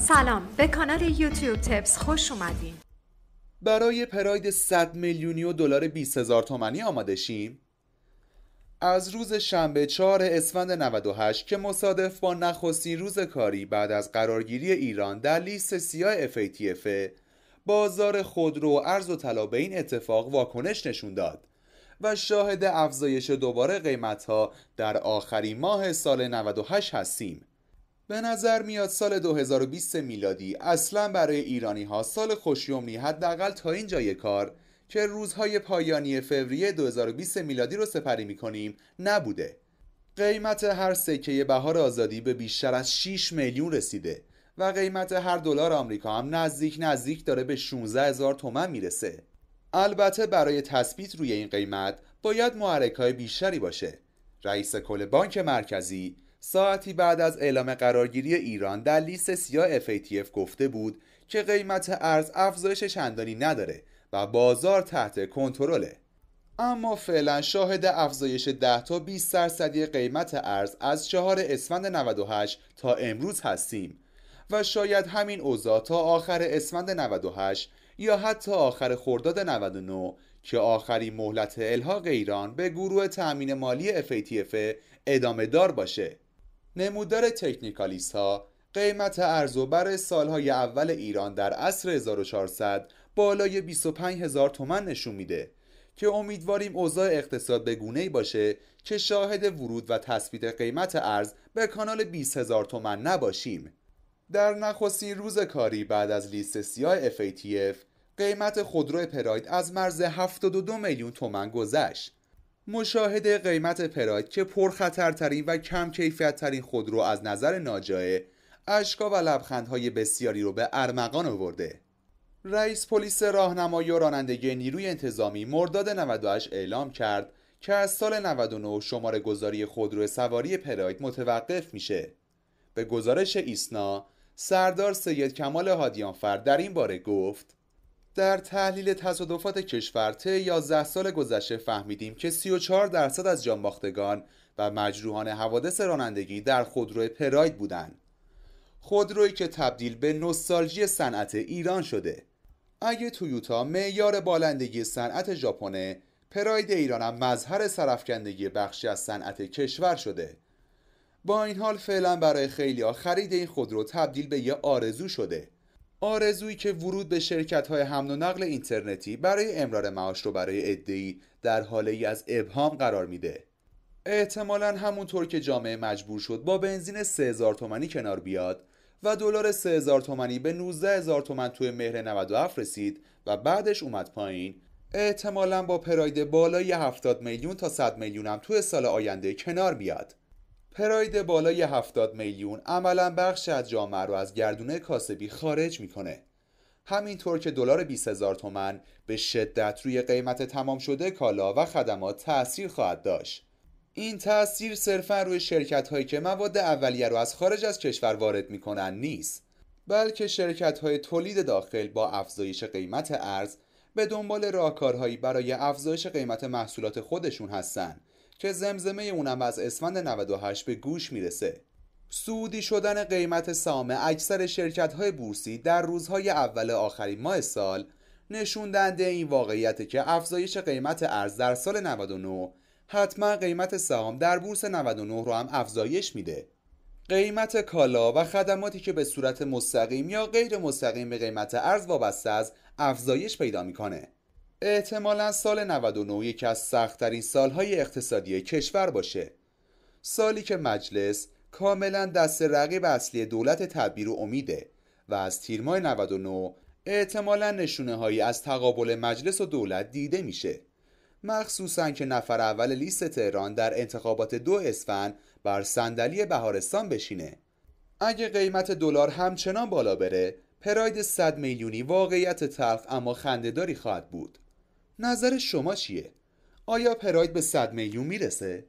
سلام به کانال یوتیوب تپس خوش اومدین برای پراید 100 میلیونی و دلار 20 هزار تومانی آماده شیم از روز شنبه 4 اسفند 98 که مصادف با نخستین روز کاری بعد از قرارگیری ایران در لیست سیاه FATF بازار خودرو و ارز و طلا به این اتفاق واکنش نشون داد و شاهد افزایش دوباره قیمت ها در آخرین ماه سال 98 هستیم به نظر میاد سال 2020 میلادی اصلا برای ایرانی ها سال امنی حداقل تا این جای کار که روزهای پایانی فوریه 2020 میلادی رو سپری میکنیم نبوده قیمت هر سکه بهار آزادی به بیشتر از 6 میلیون رسیده و قیمت هر دلار آمریکا هم نزدیک نزدیک داره به 16 هزار تومن میرسه البته برای تثبیت روی این قیمت باید معرکای بیشتری باشه رئیس کل بانک مرکزی ساعتی بعد از اعلام قرارگیری ایران در لیست سیاه FATF گفته بود که قیمت ارز افزایش چندانی نداره و بازار تحت کنترله اما فعلا شاهد افزایش 10 تا 20 درصدی قیمت ارز از چهار اسفند 98 تا امروز هستیم و شاید همین اوضاع تا آخر اسفند 98 یا حتی آخر خرداد 99 که آخرین مهلت الحاق ایران به گروه تأمین مالی FATF ادامه دار باشه نمودار تکنیکالیست ها قیمت ارز و بر سالهای اول ایران در عصر 1400 بالای 25 هزار تومن نشون میده که امیدواریم اوضاع اقتصاد به گونه باشه که شاهد ورود و تثبیت قیمت ارز به کانال 20 هزار تومن نباشیم در نخستین روز کاری بعد از لیست سیاه FATF قیمت خودرو پراید از مرز 72 میلیون تومن گذشت مشاهده قیمت پراید که پرخطرترین و کم کیفیت ترین خودرو از نظر ناجایه اشکا و لبخندهای بسیاری رو به ارمغان آورده رئیس پلیس راهنمایی و رانندگی نیروی انتظامی مرداد 98 اعلام کرد که از سال 99 شماره گذاری خودرو سواری پراید متوقف میشه به گزارش ایسنا سردار سید کمال هادیانفر در این باره گفت در تحلیل تصادفات کشور طی 11 سال گذشته فهمیدیم که 34 درصد از جانباختگان و مجروحان حوادث رانندگی در خودرو پراید بودند. خودرویی که تبدیل به نوستالژی صنعت ایران شده. اگه تویوتا معیار بالندگی صنعت ژاپن، پراید ایران هم مظهر سرفکندگی بخشی از صنعت کشور شده. با این حال فعلا برای خیلیها خرید این خودرو تبدیل به یه آرزو شده. آرزویی که ورود به شرکت های حمل و نقل اینترنتی برای امرار معاش رو برای ادعی در حاله ای از ابهام قرار میده احتمالا همونطور که جامعه مجبور شد با بنزین 3000 تومانی کنار بیاد و دلار 3000 تومانی به 19000 تومن توی مهر 97 رسید و بعدش اومد پایین احتمالا با پراید بالای 70 میلیون تا 100 میلیون هم توی سال آینده کنار بیاد پراید بالای 70 میلیون عملا بخش از جامعه رو از گردونه کاسبی خارج میکنه همینطور که دلار 20 هزار تومن به شدت روی قیمت تمام شده کالا و خدمات تاثیر خواهد داشت این تاثیر صرفا روی شرکت هایی که مواد اولیه رو از خارج از کشور وارد میکنن نیست بلکه شرکت های تولید داخل با افزایش قیمت ارز به دنبال راهکارهایی برای افزایش قیمت محصولات خودشون هستند که زمزمه اونم از اسفند 98 به گوش میرسه سودی شدن قیمت سهام اکثر شرکت های بورسی در روزهای اول آخرین ماه سال نشون این واقعیت که افزایش قیمت ارز در سال 99 حتما قیمت سهام در بورس 99 رو هم افزایش میده قیمت کالا و خدماتی که به صورت مستقیم یا غیر مستقیم به قیمت ارز وابسته از افزایش پیدا میکنه احتمالا سال 99 یکی از سختترین سالهای اقتصادی کشور باشه سالی که مجلس کاملا دست رقیب اصلی دولت تدبیر و امیده و از تیرماه 99 احتمالا نشونه هایی از تقابل مجلس و دولت دیده میشه مخصوصا که نفر اول لیست تهران در انتخابات دو اسفند بر صندلی بهارستان بشینه اگه قیمت دلار همچنان بالا بره پراید 100 میلیونی واقعیت طرف اما خندهداری خواهد بود نظر شما چیه؟ آیا پراید به صد میلیون میرسه؟